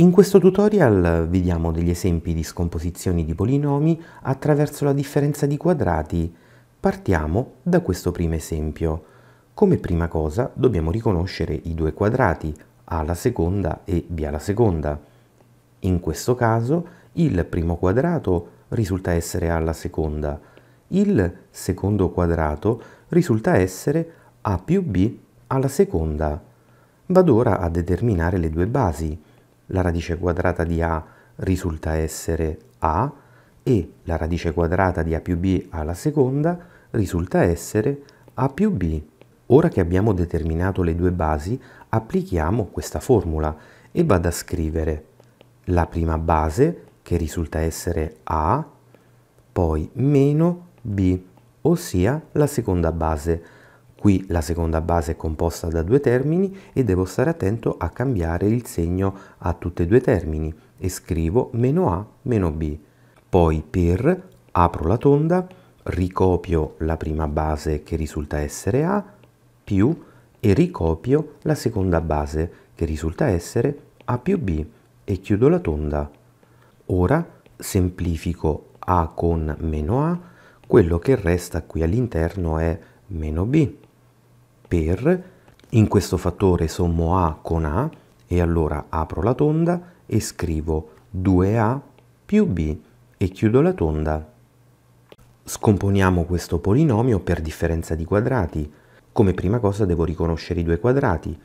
In questo tutorial vediamo degli esempi di scomposizioni di polinomi attraverso la differenza di quadrati. Partiamo da questo primo esempio. Come prima cosa dobbiamo riconoscere i due quadrati, a alla seconda e b alla seconda. In questo caso il primo quadrato risulta essere a alla seconda, il secondo quadrato risulta essere a più b alla seconda. Vado ora a determinare le due basi la radice quadrata di A risulta essere A e la radice quadrata di A più B alla seconda risulta essere A più B. Ora che abbiamo determinato le due basi, applichiamo questa formula e vado a scrivere la prima base, che risulta essere A, poi meno B, ossia la seconda base, Qui la seconda base è composta da due termini e devo stare attento a cambiare il segno a tutti e due i termini e scrivo meno A meno B. Poi per apro la tonda, ricopio la prima base che risulta essere A più e ricopio la seconda base che risulta essere A più B e chiudo la tonda. Ora semplifico A con meno A, quello che resta qui all'interno è meno B per, in questo fattore sommo A con A e allora apro la tonda e scrivo 2A più B e chiudo la tonda. Scomponiamo questo polinomio per differenza di quadrati. Come prima cosa devo riconoscere i due quadrati.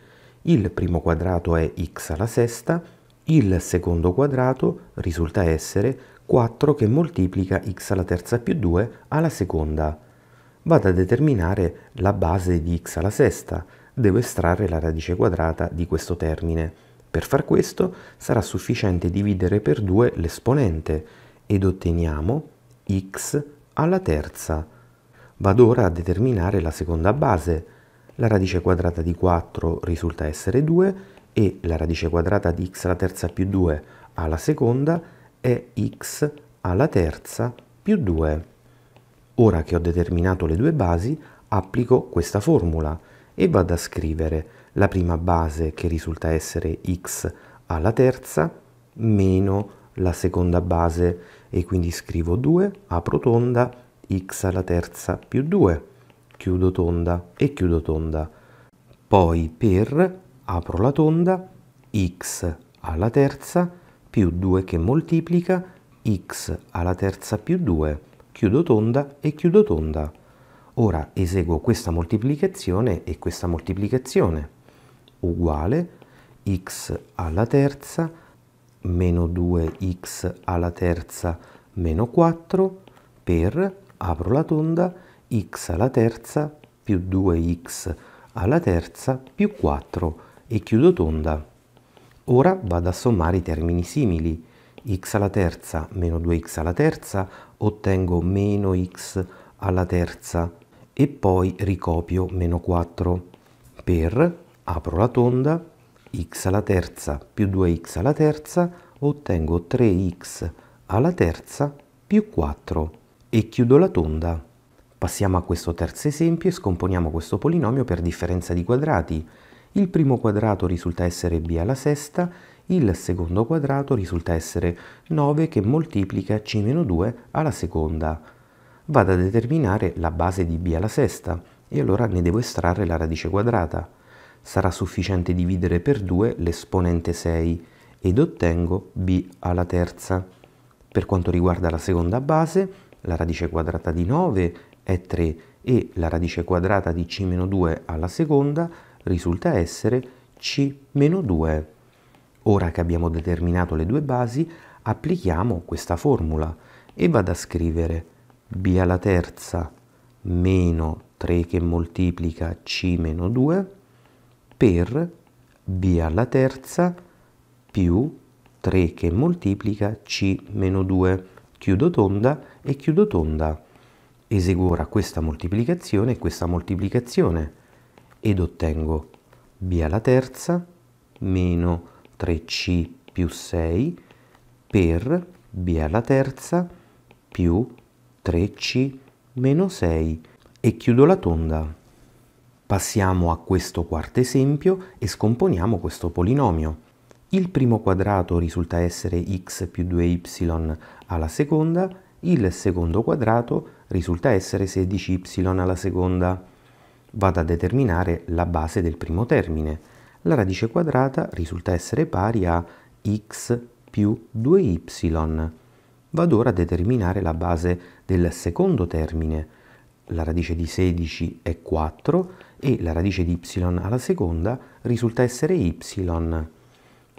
Il primo quadrato è x alla sesta, il secondo quadrato risulta essere 4 che moltiplica x alla terza più 2 alla seconda vado a determinare la base di x alla sesta, devo estrarre la radice quadrata di questo termine. Per far questo sarà sufficiente dividere per 2 l'esponente ed otteniamo x alla terza. Vado ora a determinare la seconda base. La radice quadrata di 4 risulta essere 2 e la radice quadrata di x alla terza più 2 alla seconda è x alla terza più 2. Ora che ho determinato le due basi, applico questa formula e vado a scrivere la prima base che risulta essere x alla terza meno la seconda base e quindi scrivo 2, apro tonda, x alla terza più 2, chiudo tonda e chiudo tonda. Poi per, apro la tonda, x alla terza più 2 che moltiplica, x alla terza più 2 chiudo tonda e chiudo tonda. Ora eseguo questa moltiplicazione e questa moltiplicazione uguale x alla terza meno 2x alla terza meno 4 per, apro la tonda, x alla terza più 2x alla terza più 4 e chiudo tonda. Ora vado a sommare i termini simili x alla terza meno 2x alla terza, ottengo meno x alla terza e poi ricopio meno 4 per, apro la tonda, x alla terza più 2x alla terza, ottengo 3x alla terza più 4 e chiudo la tonda. Passiamo a questo terzo esempio e scomponiamo questo polinomio per differenza di quadrati. Il primo quadrato risulta essere b alla sesta il secondo quadrato risulta essere 9 che moltiplica c-2 alla seconda. Vado a determinare la base di b alla sesta e allora ne devo estrarre la radice quadrata. Sarà sufficiente dividere per 2 l'esponente 6 ed ottengo b alla terza. Per quanto riguarda la seconda base, la radice quadrata di 9 è 3 e la radice quadrata di c-2 alla seconda risulta essere c-2. Ora che abbiamo determinato le due basi, applichiamo questa formula e vado a scrivere b alla terza meno 3 che moltiplica c meno 2 per b alla terza più 3 che moltiplica c meno 2. Chiudo tonda e chiudo tonda. Eseguo ora questa moltiplicazione e questa moltiplicazione ed ottengo b alla terza meno 3 3c più 6 per b alla terza più 3c meno 6 e chiudo la tonda. Passiamo a questo quarto esempio e scomponiamo questo polinomio. Il primo quadrato risulta essere x più 2y alla seconda, il secondo quadrato risulta essere 16y alla seconda. Vado a determinare la base del primo termine la radice quadrata risulta essere pari a x più 2y. Vado ora a determinare la base del secondo termine. La radice di 16 è 4 e la radice di y alla seconda risulta essere y.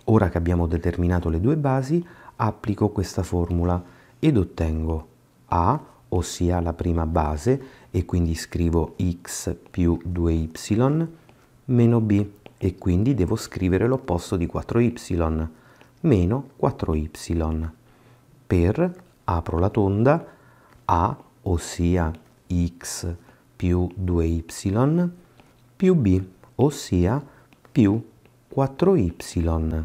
Ora che abbiamo determinato le due basi, applico questa formula ed ottengo a, ossia la prima base, e quindi scrivo x più 2y, meno b e quindi devo scrivere l'opposto di 4y, meno 4y, per, apro la tonda, a, ossia x più 2y, più b, ossia più 4y.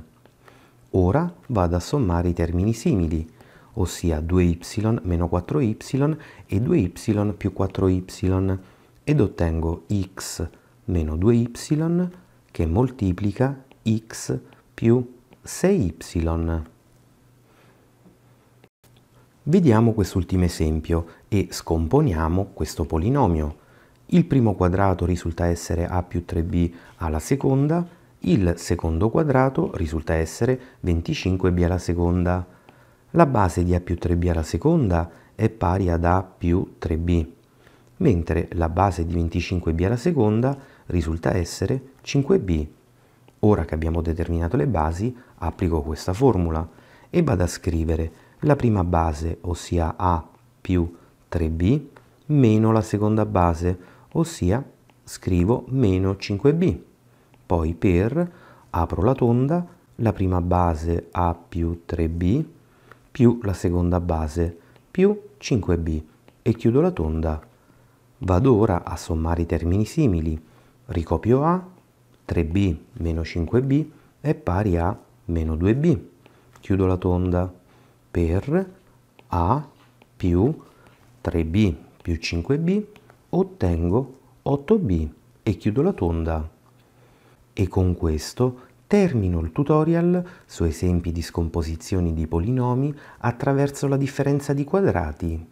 Ora vado a sommare i termini simili, ossia 2y meno 4y e 2y più 4y, ed ottengo x meno 2y che moltiplica x più 6y. Vediamo quest'ultimo esempio e scomponiamo questo polinomio. Il primo quadrato risulta essere a più 3b alla seconda, il secondo quadrato risulta essere 25b alla seconda. La base di a più 3b alla seconda è pari ad a più 3b, mentre la base di 25b alla seconda è risulta essere 5b. Ora che abbiamo determinato le basi, applico questa formula e vado a scrivere la prima base, ossia a più 3b, meno la seconda base, ossia scrivo meno 5b. Poi per, apro la tonda, la prima base a più 3b più la seconda base più 5b e chiudo la tonda. Vado ora a sommare i termini simili. Ricopio A, 3B meno 5B è pari a meno 2B. Chiudo la tonda per A più 3B più 5B ottengo 8B e chiudo la tonda. E con questo termino il tutorial su esempi di scomposizioni di polinomi attraverso la differenza di quadrati.